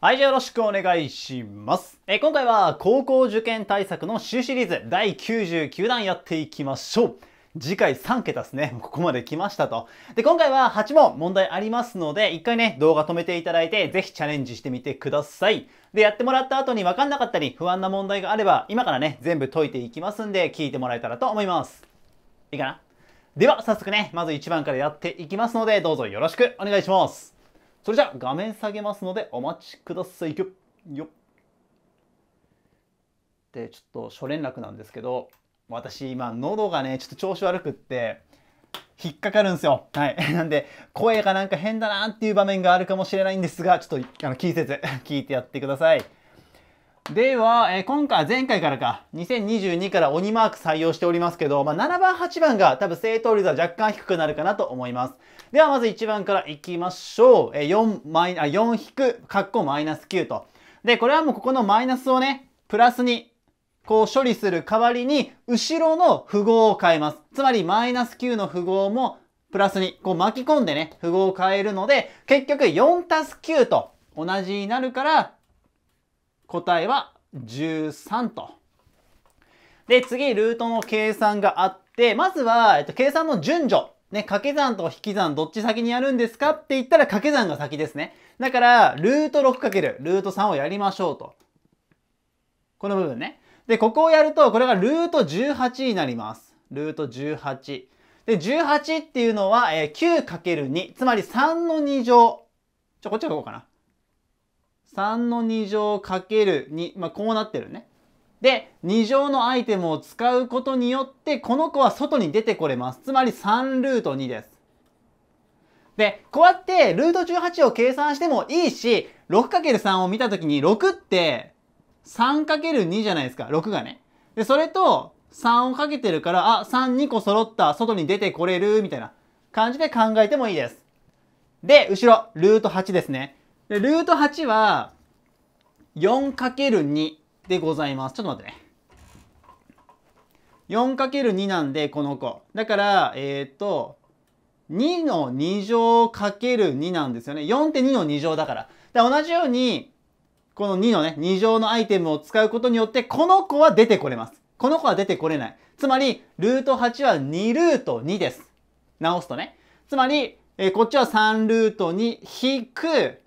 はい、じゃあよろしくお願いします。え今回は高校受験対策の新シリーズ第99弾やっていきましょう。次回3桁ですね。ここまで来ましたと。で、今回は8問問題ありますので、一回ね、動画止めていただいて、ぜひチャレンジしてみてください。で、やってもらった後に分かんなかったり、不安な問題があれば、今からね、全部解いていきますんで、聞いてもらえたらと思います。いいかなでは、早速ね、まず1番からやっていきますので、どうぞよろしくお願いします。それじゃあ画面下げますのでお待ちくださいよでちょっと初連絡なんですけど私今喉がねちょっと調子悪くって引っかかるんですよ。はい。なんで、声がなんか変だなっていう場面があるかもしれないんですが、ちょっとあの気にせず 聞いてやってください。では、えー、今回、前回からか、2022から鬼マーク採用しておりますけど、まあ、7番、8番が多分正答率は若干低くなるかなと思います。では、まず1番からいきましょう。えー、4マイ、あ、4引く、カッコマイナス9と。で、これはもうここのマイナスをね、プラスに、こう処理する代わりに、後ろの符号を変えます。つまり、マイナス9の符号も、プラスに、こう巻き込んでね、符号を変えるので、結局4たす9と同じになるから、答えは13と。で、次、ルートの計算があって、まずは、えっと、計算の順序。ね、掛け算と引き算どっち先にやるんですかって言ったら掛け算が先ですね。だから、ルート 6× ルート3をやりましょうと。この部分ね。で、ここをやると、これがルート18になります。ルート18。で、18っていうのは、えー、9×2。つまり3の2乗。ちょ、こっちはこうかな。3の2乗かける2、まあ、こうなってるね。で、2乗のアイテムを使うことによって、この子は外に出てこれます。つまり3ルート2です。で、こうやってルート18を計算してもいいし、6×3 を見たときに6って 3×2 じゃないですか、6がね。で、それと3をかけてるから、あ、3、2個揃った、外に出てこれる、みたいな感じで考えてもいいです。で、後ろ、ルート8ですね。で、ルート8は 4×2 でございます。ちょっと待ってね。4×2 なんで、この子。だから、えっ、と、2の2乗かける2なんですよね。4って2の2乗だから。で、同じように、この2のね、2乗のアイテムを使うことによって、この子は出てこれます。この子は出てこれない。つまり、ルート8は2ルート2です。直すとね。つまり、えー、こっちは3ルート2引く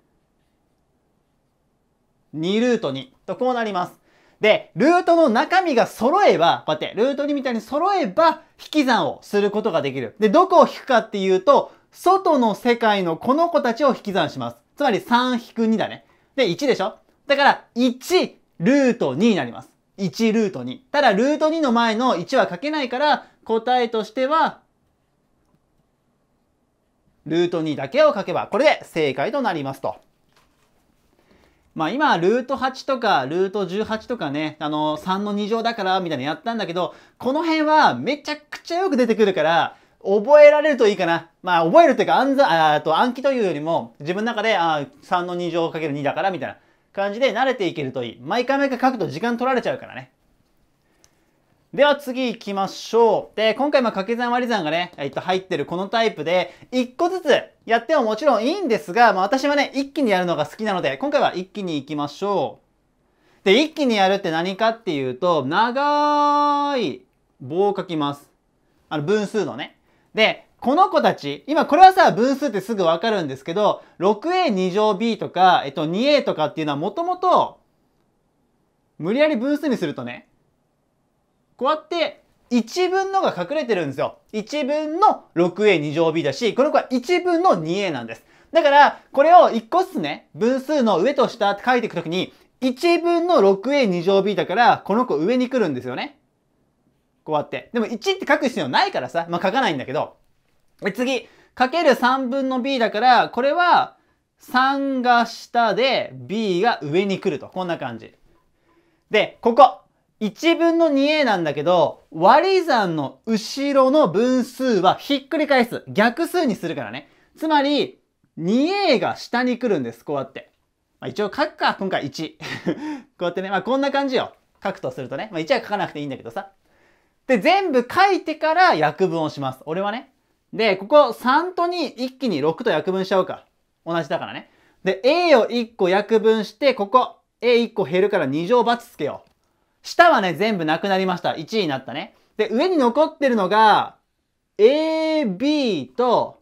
2ルート2とこうなります。で、ルートの中身が揃えば、こうやって、ルート2みたいに揃えば、引き算をすることができる。で、どこを引くかっていうと、外の世界のこの子たちを引き算します。つまり3引く2だね。で、1でしょだから、1ルート2になります。1ルート2。ただ、ルート2の前の1は書けないから、答えとしては、ルート2だけを書けば、これで正解となりますと。まあ今、ルート8とか、ルート18とかね、あの、3の2乗だから、みたいなやったんだけど、この辺はめちゃくちゃよく出てくるから、覚えられるといいかな。まあ、覚えるというか、暗あと暗記というよりも、自分の中で、あ3の2乗かける2だから、みたいな感じで慣れていけるといい。毎回毎回書くと時間取られちゃうからね。では次行きましょう。で、今回ま掛け算割り算がね、えっと、入ってるこのタイプで、一個ずつやってももちろんいいんですが、まあ、私はね、一気にやるのが好きなので、今回は一気に行きましょう。で、一気にやるって何かっていうと、長い棒を書きます。あの、分数のね。で、この子たち、今これはさ、分数ってすぐわかるんですけど、6a2 乗 b とか、えっと、2a とかっていうのはもともと、無理やり分数にするとね、こうやって1分のが隠れてるんですよ。1分の 6a2 乗 b だし、この子は1分の 2a なんです。だから、これを1個ずつね、分数の上と下って書いていくときに、1分の 6a2 乗 b だから、この子上に来るんですよね。こうやって。でも1って書く必要ないからさ、まあ、書かないんだけど。次、かける3分の b だから、これは3が下で b が上に来ると。こんな感じ。で、ここ。1分の 2a なんだけど、割り算の後ろの分数はひっくり返す。逆数にするからね。つまり、2a が下に来るんです。こうやって。まあ、一応書くか、今回1。こうやってね、まあこんな感じよ。書くとするとね。まあ1は書かなくていいんだけどさ。で、全部書いてから約分をします。俺はね。で、ここ3と2一気に6と約分しちゃおうか。同じだからね。で、A を1個約分して、ここ A1 個減るから2乗×つけよう。下はね、全部なくなりました。1位になったね。で、上に残ってるのが、A、B と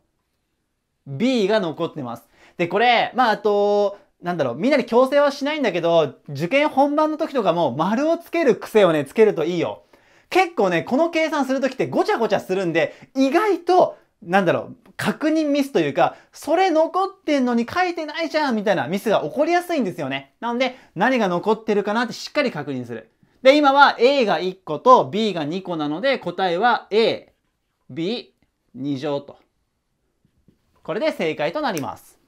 B が残ってます。で、これ、まあ、あと、なんだろう、みんなで強制はしないんだけど、受験本番の時とかも丸をつける癖をね、つけるといいよ。結構ね、この計算する時ってごちゃごちゃするんで、意外と、なんだろう、確認ミスというか、それ残ってんのに書いてないじゃんみたいなミスが起こりやすいんですよね。なんで、何が残ってるかなってしっかり確認する。で、今は A が1個と B が2個なので、答えは A、B、2乗と。これで正解となります。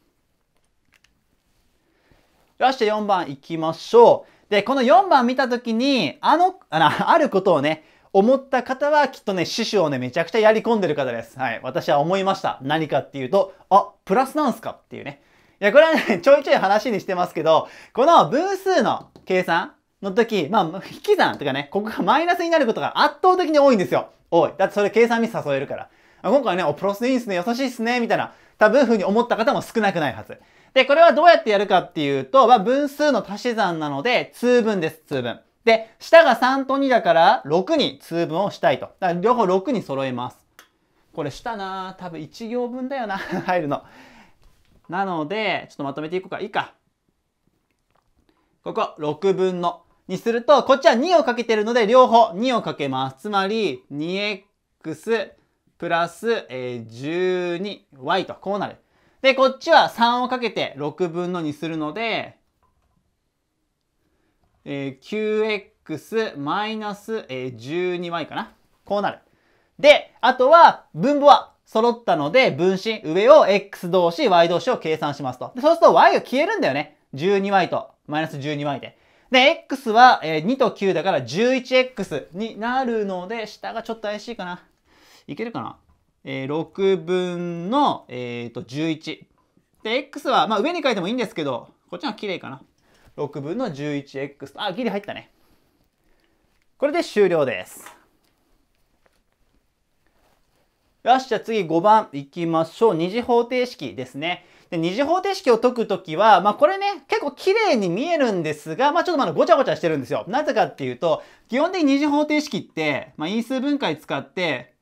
よし、4番いきましょう。で、この4番見たときに、あの、ああることをね、思った方はきっとね、死守をね、めちゃくちゃやり込んでる方です。はい。私は思いました。何かっていうと、あ、プラスなんすかっていうね。いや、これはね、ちょいちょい話にしてますけど、この分数の計算、の時、まあ、引き算とかね、ここがマイナスになることが圧倒的に多いんですよ。多い。だってそれ計算ミス誘えるから。今回ね、お、プロスでいいんすね、優しいっすね、みたいな、多分ふうに思った方も少なくないはず。で、これはどうやってやるかっていうと、まあ、分数の足し算なので、通分です、通分。で、下が3と2だから、6に通分をしたいと。だから両方6に揃えます。これ下な多分1行分だよな、入るの。なので、ちょっとまとめていこうか。いいか。ここ、6分のにすると、こっちは2をかけてるので、両方2をかけます。つまり、2x プラス、えー、12y と、こうなる。で、こっちは3をかけて6分の2するので、えー、9x マイナス、えー、12y かな。こうなる。で、あとは分母は揃ったので分子、上を x 同士、y 同士を計算しますと。そうすると y が消えるんだよね。12y とマイナス 12y で。で、x は、えー、2と9だから 11x になるので、下がちょっと怪しいかな。いけるかなえー、6分の、えーと、11。で、x は、まあ、上に書いてもいいんですけど、こっちのが綺麗かな。6分の 11x。あ、ギリ入ったね。これで終了です。よし、じゃあ次5番いきましょう。二次方程式ですね。で、二次方程式を解くときは、まあ、これね、結構綺麗に見えるんですが、まあ、ちょっとまだごちゃごちゃしてるんですよ。なぜかっていうと、基本的に二次方程式って、まあ、因数分解使って、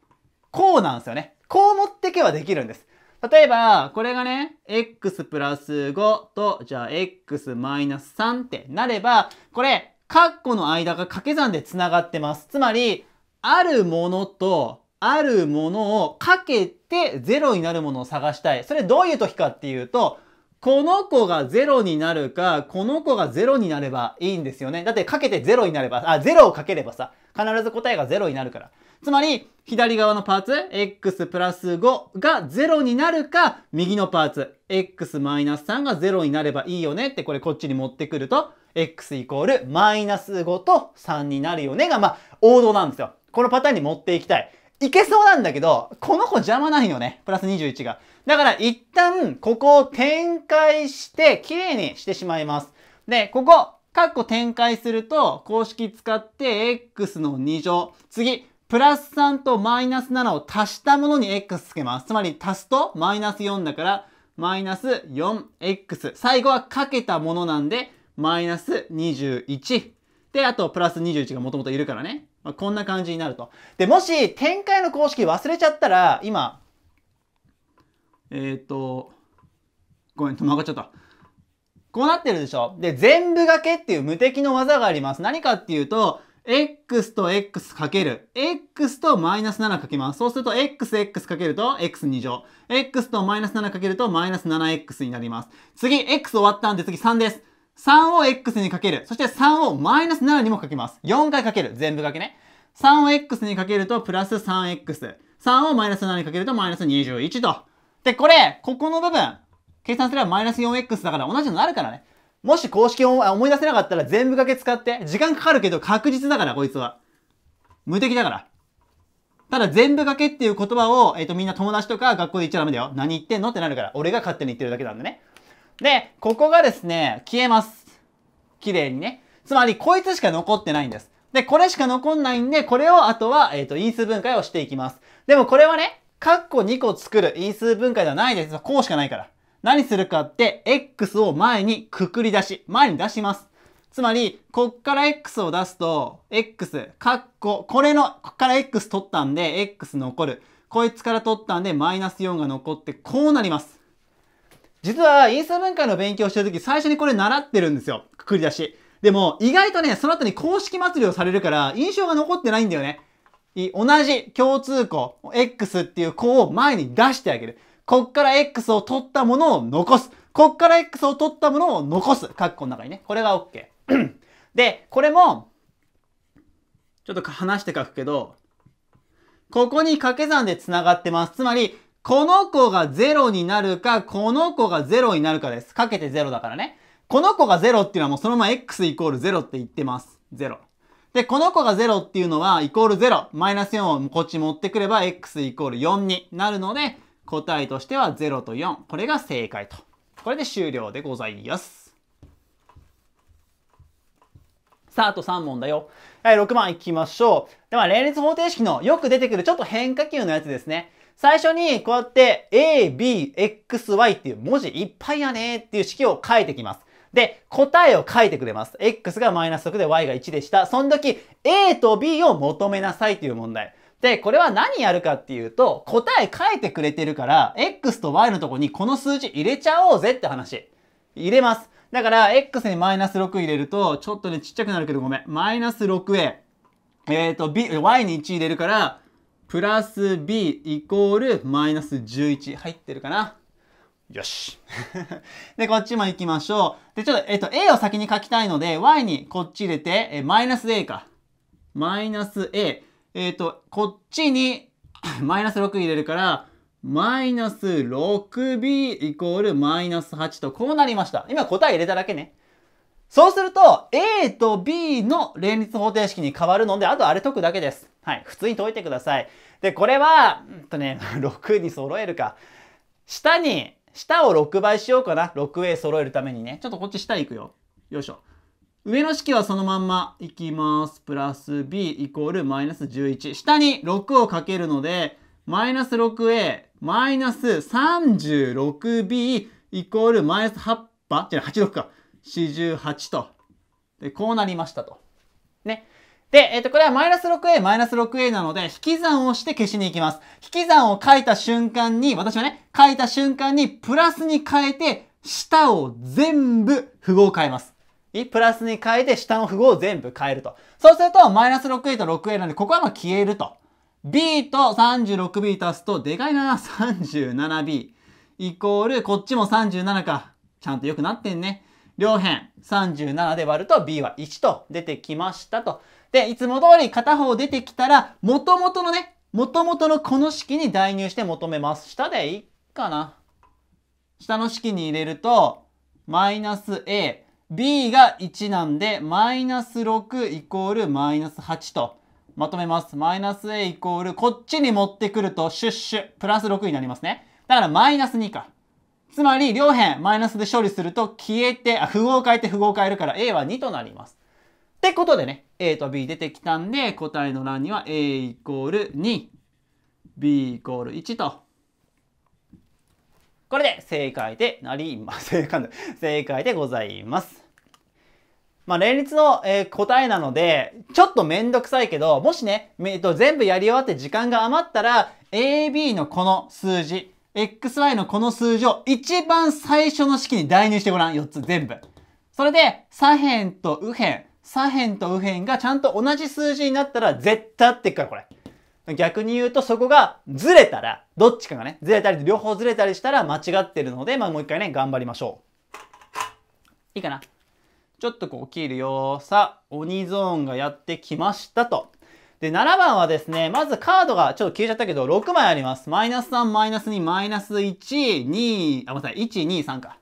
こうなんですよね。こう持ってけばできるんです。例えば、これがね、x プラス5と、じゃあ x マイナス3ってなれば、これ、カッコの間が掛け算で繋がってます。つまり、あるものと、あるものをかけて0になるものを探したい。それどういう時かっていうと、この子が0になるか、この子が0になればいいんですよね。だってかけて0になれば、あ、0をかければさ、必ず答えが0になるから。つまり、左側のパーツ、x プラス5が0になるか、右のパーツ、x マイナス3が0になればいいよねって、これこっちに持ってくると、x イコールマイナス5と3になるよねが、まあ、王道なんですよ。このパターンに持っていきたい。いけそうなんだけど、この子邪魔ないよね。プラス21が。だから一旦、ここを展開して、綺麗にしてしまいます。で、ここ、カッコ展開すると、公式使って x の2乗。次、プラス3とマイナス7を足したものに x つけます。つまり足すとマイナス4だから、マイナス 4x。最後はかけたものなんで、マイナス21。で、あとプラス21がもともといるからね。まあ、こんな感じになると。で、もし展開の公式忘れちゃったら、今、えっ、ー、と、ごめん、曲がっちゃった。こうなってるでしょで、全部掛けっていう無敵の技があります。何かっていうと、x と x かける。x とマイナス7かけます。そうすると xx かけると x2 乗。x とマイナス7かけるとマイナス 7x になります。次、x 終わったんで次3です。3を x にかける。そして3をマイナス7にもかけます。4回かける。全部かけね。3を x にかけるとプラス 3x。3をマイナス7にかけるとマイナス21と。で、これ、ここの部分、計算すればマイナス 4x だから同じのになるからね。もし公式を思い出せなかったら全部かけ使って、時間かかるけど確実だから、こいつは。無敵だから。ただ、全部かけっていう言葉を、えっ、ー、と、みんな友達とか学校で言っちゃダメだよ。何言ってんのってなるから。俺が勝手に言ってるだけなんでね。で、ここがですね、消えます。綺麗にね。つまり、こいつしか残ってないんです。で、これしか残んないんで、これをあとは、えっ、ー、と、因数分解をしていきます。でもこれはね、カッコ2個作る因数分解ではないです。こうしかないから。何するかって、x を前にくくり出し、前に出します。つまり、こっから x を出すと、x、カッコ、これの、こっから x 取ったんで、x 残る。こいつから取ったんで、マイナス4が残って、こうなります。実はインスタ文化の勉強してる時最初にこれ習ってるんですよ。くくり出し。でも意外とね、その後に公式祭りをされるから印象が残ってないんだよね。同じ共通項、X っていう項を前に出してあげる。こっから X を取ったものを残す。こっから X を取ったものを残す。カッコの中にね。これが OK。で、これも、ちょっと話して書くけど、ここに掛け算で繋がってます。つまり、この子が0になるか、この子が0になるかです。かけて0だからね。この子が0っていうのはもうそのまま x イコール0って言ってます。0。で、この子が0っていうのは、イコール0。マイナス4をこっち持ってくれば、x イコール4になるので、答えとしては0と4。これが正解と。これで終了でございます。さあ、あと3問だよ。はい、6番いきましょう。では、連立方程式のよく出てくるちょっと変化球のやつですね。最初にこうやって A, B, X, Y っていう文字いっぱいやねっていう式を書いてきます。で、答えを書いてくれます。X がマイナス6で Y が1でした。その時、A と B を求めなさいという問題。で、これは何やるかっていうと、答え書いてくれてるから、X と Y のとこにこの数字入れちゃおうぜって話。入れます。だから、X にマイナス6入れると、ちょっとね、ちっちゃくなるけどごめん。マイナス 6A。えっ、ー、と、B、Y に1入れるから、プラス b イコールマイナス11入ってるかなよし。で、こっちも行きましょう。で、ちょっと、えっと、a を先に書きたいので、y にこっち入れて、え、マイナス a か。マイナス a。えっ、と、こっちに マイナス6入れるから、マイナス 6b イコールマイナス8と、こうなりました。今答え入れただけね。そうすると、A と B の連立方程式に変わるので、あとあれ解くだけです。はい。普通に解いてください。で、これは、うんとね、6 に揃えるか。下に、下を6倍しようかな。6A 揃えるためにね。ちょっとこっち下行くよ。よいしょ。上の式はそのまんまいきます。プラス B イコールマイナス11。下に6をかけるので、マイナス 6A マイナス 36B イコールマイナス8波じゃあ86か。48と。で、こうなりましたと。ね。で、えっ、と、これはマイナス 6a、マイナス 6a なので、引き算をして消しに行きます。引き算を書いた瞬間に、私はね、書いた瞬間に、プラスに変えて、下を全部符号を変えます。いプラスに変えて、下の符号を全部変えると。そうすると、マイナス 6a と 6a なんで、ここはまあ消えると。b と 36b 足すと、でかいな、37b。イコール、こっちも37か。ちゃんと良くなってんね。両辺37で割ると B は1と出てきましたと。で、いつも通り片方出てきたら、元々のね、元々のこの式に代入して求めます。下でいいかな。下の式に入れると、マイナス A、B が1なんで、マイナス6イコールマイナス8と。まとめます。マイナス A イコール、こっちに持ってくると、シュッシュ、プラス6になりますね。だからマイナス2か。つまり両辺マイナスで処理すると消えて、あ、符号を変えて符号を変えるから A は2となります。ってことでね、A と B 出てきたんで、答えの欄には A イコール2、B イコール1と。これで正解でなります。正 解正解でございます。まあ、連立の、答えなので、ちょっとめんどくさいけど、もしね、えっと全部やり終わって時間が余ったら、AB のこの数字、xy のこの数字を一番最初の式に代入してごらん。4つ全部。それで、左辺と右辺、左辺と右辺がちゃんと同じ数字になったら絶対合っていくから、これ。逆に言うと、そこがずれたら、どっちかがね、ずれたり、両方ずれたりしたら間違ってるので、まあもう一回ね、頑張りましょう。いいかな。ちょっとこう切るよ。さあ、鬼ゾーンがやってきましたと。で、7番はですね、まずカードがちょっと消えちゃったけど、6枚あります。マイナス3、マイナス2、マイナス1、2、あ、ごめんなさい、1、2、3か。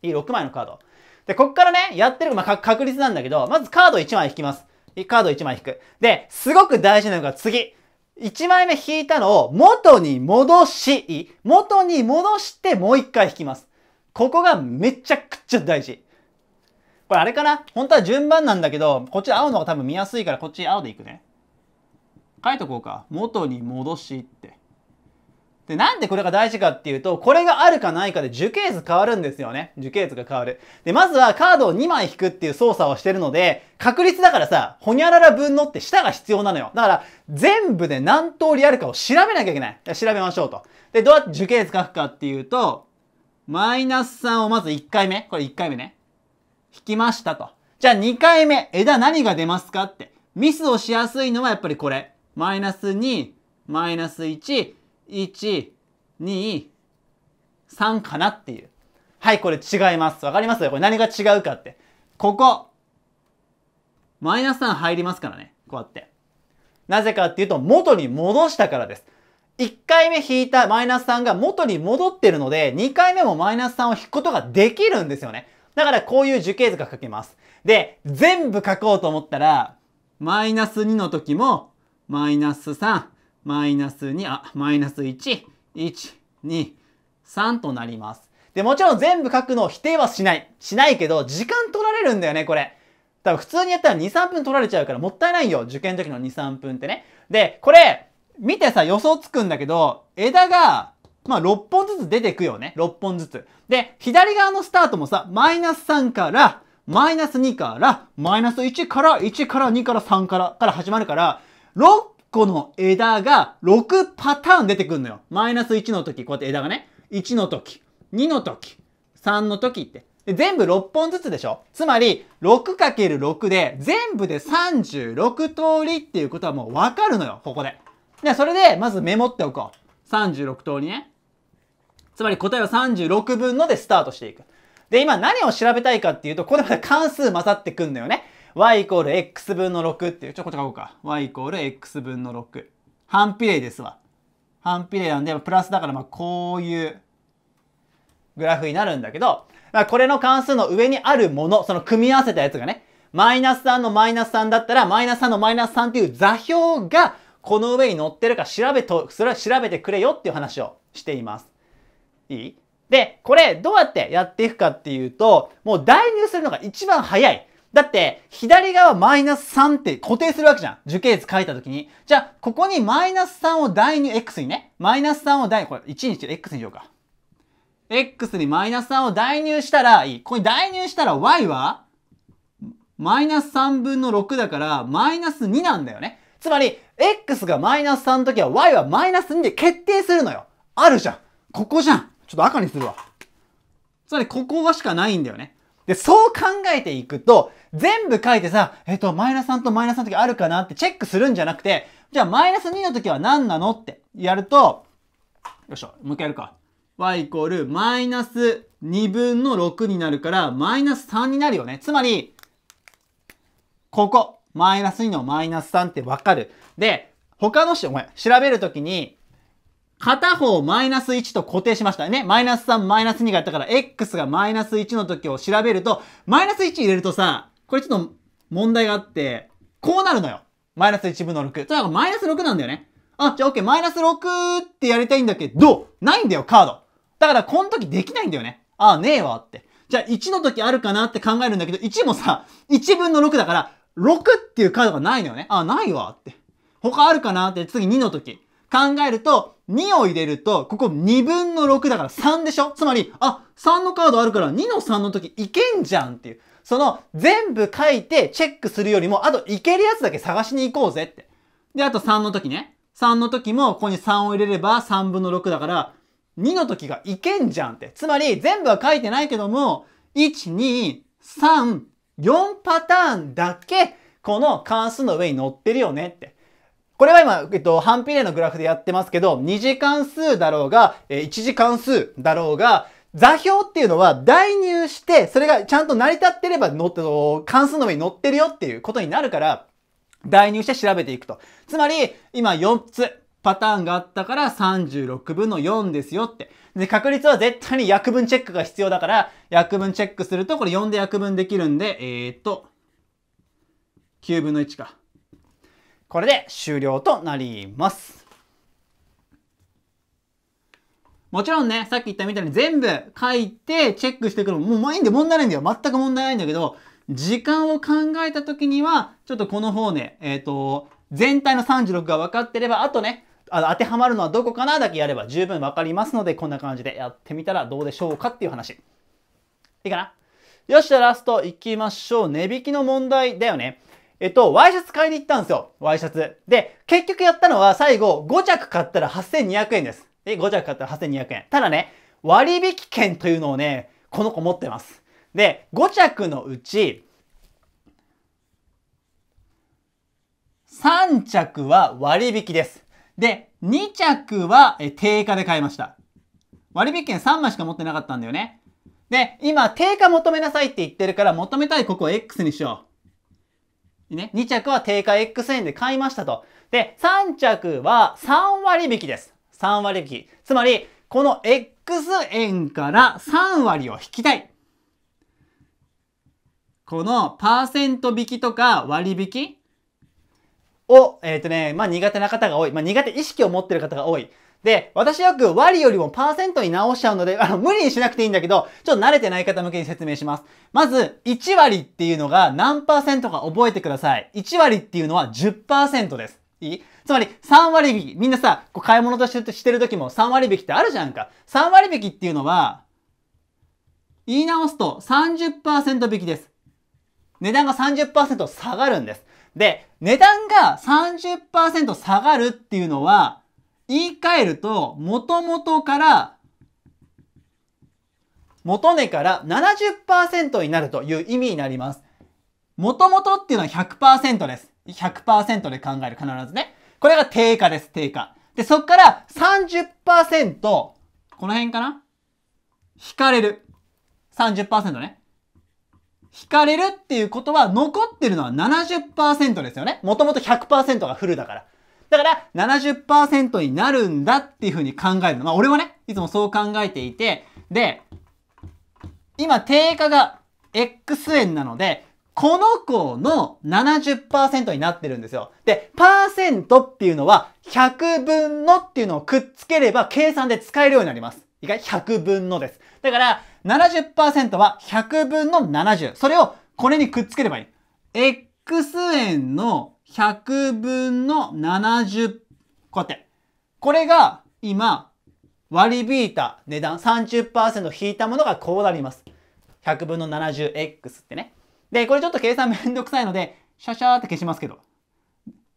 いい、6枚のカード。で、こっからね、やってる、まあ、確率なんだけど、まずカード1枚引きます。カード1枚引く。で、すごく大事なのが次。1枚目引いたのを元に戻し、元に戻してもう1回引きます。ここがめちゃくちゃ大事。これあれかな本当は順番なんだけど、こっち青の方が多分見やすいからこっち青でいくね。書いとこうか。元に戻しって。で、なんでこれが大事かっていうと、これがあるかないかで樹形図変わるんですよね。樹形図が変わる。で、まずはカードを2枚引くっていう操作をしてるので、確率だからさ、ほにゃらら分のって下が必要なのよ。だから、全部で何通りあるかを調べなきゃいけない。調べましょうと。で、どうやって樹形図書くかっていうと、マイナス3をまず1回目。これ1回目ね。引きましたと。じゃあ2回目、枝何が出ますかって。ミスをしやすいのはやっぱりこれ。マイナス2、マイナス1、1、2、3かなっていう。はい、これ違います。わかりますこれ何が違うかって。ここ、マイナス3入りますからね。こうやって。なぜかっていうと、元に戻したからです。1回目引いたマイナス3が元に戻ってるので、2回目もマイナス3を引くことができるんですよね。だからこういう樹形図が書けます。で、全部書こうと思ったら、マイナス2の時も、マイナス3、マイナス2、あ、マイナス1、1、2、3となります。で、もちろん全部書くのを否定はしない。しないけど、時間取られるんだよね、これ。多分普通にやったら2、3分取られちゃうからもったいないよ。受験時の2、3分ってね。で、これ、見てさ、予想つくんだけど、枝が、まあ、6本ずつ出てくよね。6本ずつ。で、左側のスタートもさ、マイナス3から、マイナス2から、マイナス1から、1から2から3から、から始まるから、6個の枝が6パターン出てくるのよ。マイナス1の時、こうやって枝がね、1の時、2の時、3の時って。で全部6本ずつでしょつまり 6×6 で全部で36通りっていうことはもうわかるのよ、ここで。で、それでまずメモっておこう。36通りね。つまり答えは36分のでスタートしていく。で、今何を調べたいかっていうと、ここまで関数混ざってくんのよね。y イコール x 分の6っていう、ちょ、こっち書こうか。y イコール x 分の6。反比例ですわ。反比例なんで、プラスだからまあこういうグラフになるんだけど、まあ、これの関数の上にあるもの、その組み合わせたやつがね、マイナス3のマイナス3だったら、マイナス3のマイナス3っていう座標がこの上に載ってるか調べと、それは調べてくれよっていう話をしています。いいで、これどうやってやっていくかっていうと、もう代入するのが一番早い。だって、左側マイナス3って固定するわけじゃん。樹形図書いた時に。じゃあ、ここにマイナス3を代入 x にね。マイナス3を代入、これ1にして x にしようか。x にマイナス3を代入したらいい。ここに代入したら y はマイナス3分の6だから、マイナス2なんだよね。つまり、x がマイナス3の時は y はマイナス2で決定するのよ。あるじゃん。ここじゃん。ちょっと赤にするわ。つまり、ここがしかないんだよね。で、そう考えていくと、全部書いてさ、えっ、と、マイナス3とマイナス3の時あるかなってチェックするんじゃなくて、じゃあマイナス2の時は何なのってやると、よいしょ、もう一回やるか。y イコールマイナス2分の6になるから、マイナス3になるよね。つまり、ここ、マイナス2のマイナス3ってわかる。で、他の人、ごめん、調べるときに、片方マイナス1と固定しましたね。マイナス3、マイナス2がやったから、x がマイナス1の時を調べると、マイナス1入れるとさ、これちょっと問題があって、こうなるのよ。マイナス1分の6。とにかくマイナス6なんだよね。あ、じゃあ OK、マイナス6ってやりたいんだけど、ないんだよ、カード。だからこの時できないんだよね。あ、ねえわって。じゃあ1の時あるかなって考えるんだけど、1もさ、1分の6だから、6っていうカードがないのよね。あ、ないわって。他あるかなって次2の時考えると、2を入れると、ここ2分の6だから3でしょつまり、あ、3のカードあるから2の3の時いけんじゃんっていう。その全部書いてチェックするよりも、あといけるやつだけ探しに行こうぜって。で、あと3の時ね。3の時もここに3を入れれば3分の6だから、2の時がいけんじゃんって。つまり全部は書いてないけども、1、2、3、4パターンだけこの関数の上に乗ってるよねって。これは今、えっと、反比例のグラフでやってますけど、2次関数だろうが、え1次関数だろうが、座標っていうのは代入して、それがちゃんと成り立ってればの、って、関数の上に乗ってるよっていうことになるから、代入して調べていくと。つまり、今4つパターンがあったから36分の4ですよって。で、確率は絶対に約分チェックが必要だから、約分チェックすると、これ4で約分できるんで、えー、っと、9分の1か。これで終了となります。もちろんね、さっき言ったみたいに全部書いてチェックしてくるもうまいんで問題ないんだよ。全く問題ないんだけど、時間を考えた時には、ちょっとこの方ね、えっ、ー、と、全体の36が分かってれば、あとね、あの当てはまるのはどこかなだけやれば十分分かりますので、こんな感じでやってみたらどうでしょうかっていう話。いいかなよし、じゃあラスト行きましょう。値引きの問題だよね。えっと、ワイシャツ買いに行ったんですよ。ワイシャツ。で、結局やったのは最後、5着買ったら8200円です。え、5着買ったら8200円。ただね、割引券というのをね、この子持ってます。で、5着のうち、3着は割引です。で、2着は定価で買いました。割引券3枚しか持ってなかったんだよね。で、今、定価求めなさいって言ってるから、求めたいここを X にしよう。ね、2着は定価 X 円で買いましたと。で、3着は3割引きです。3割引き。つまり、この X 円から3割を引きたい。このパーセント引きとか割引を、えっ、ー、とね、まあ苦手な方が多い。まあ苦手意識を持ってる方が多い。で、私よく割よりもパーセントに直しちゃうので、あの、無理にしなくていいんだけど、ちょっと慣れてない方向けに説明します。まず、1割っていうのが何パーセントか覚えてください。1割っていうのは10%です。いいつまり3割引き。みんなさ、こう買い物としてしてる時も3割引きってあるじゃんか。3割引きっていうのは、言い直すと30%引きです。値段が30%下がるんです。で、値段が30%下がるっていうのは、言い換えると、もともとから、元値から70%になるという意味になります。もともとっていうのは100%です。100%で考える、必ずね。これが定価です、定価。で、そっから30%、この辺かな引かれる。30%ね。引かれるっていうことは、残ってるのは70%ですよね。もともと100%がフルだから。だから70%になるんだっていうふうに考えるの。まあ俺はね、いつもそう考えていて、で、今定価が X 円なので、この子の70%になってるんですよ。で、パーセントっていうのは100分のっていうのをくっつければ計算で使えるようになります。いい ?100 分のです。だから70%は100分の70。それをこれにくっつければいい。X 円の100分の70個て。これが今割り引いた値段30%引いたものがこうなります。100分の 70x ってね。で、これちょっと計算めんどくさいので、シャシャーって消しますけど。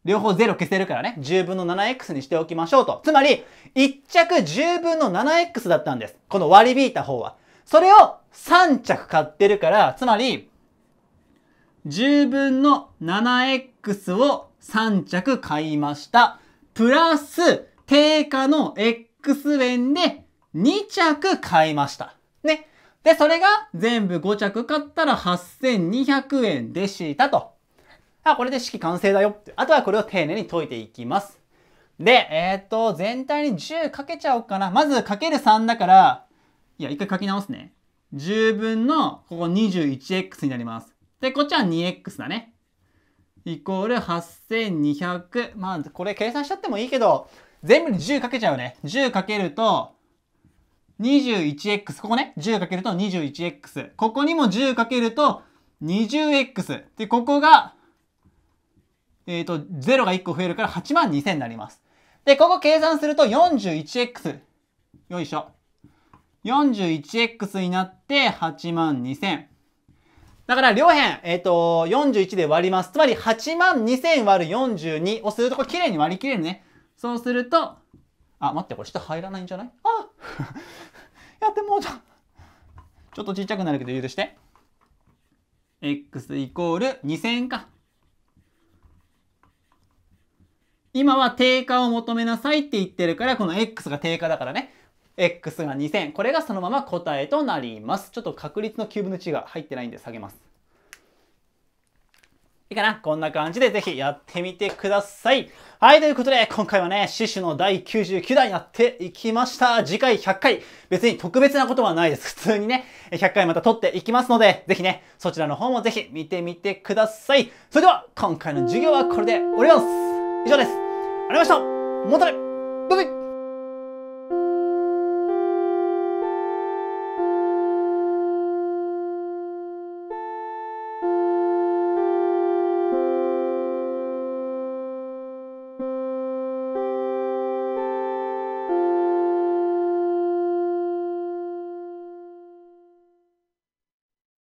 両方0消せるからね、10分の 7x にしておきましょうと。つまり、1着10分の 7x だったんです。この割り引いた方は。それを3着買ってるから、つまり、10分の 7x を3着買いました。プラス、定価の x 円で2着買いました。ね。で、それが全部5着買ったら8200円でしたと。あ、これで式完成だよって。あとはこれを丁寧に解いていきます。で、えっ、ー、と、全体に10かけちゃおうかな。まずかける3だから、いや、一回書き直すね。10分の、ここ 21x になります。で、こっちは 2x だね。イコール8200。まあ、これ計算しちゃってもいいけど、全部に10かけちゃうね。10かけると、21x。ここね。10かけると 21x。ここにも10かけると 20x。で、ここが、えっ、ー、と、0が1個増えるから8万2000になります。で、ここ計算すると 41x。よいしょ。41x になって8万2000。だから両辺、えっ、ー、と、41で割ります。つまり8万2000割る42をすると、これ綺麗に割り切れるね。そうすると、あ、待って、これ下入らないんじゃないあ やってもうじゃん。ちょっとちっちゃくなるけど許して。x イコール2000か。今は定価を求めなさいって言ってるから、この x が定価だからね。x が2000。これがそのまま答えとなります。ちょっと確率の9分の1が入ってないんで下げます。いいかなこんな感じでぜひやってみてください。はい、ということで、今回はね、死守の第99弾やっていきました。次回100回、別に特別なことはないです。普通にね、100回また撮っていきますので、ぜひね、そちらの方もぜひ見てみてください。それでは、今回の授業はこれで終わります。以上です。ありがとうございました。またね。バイバイ。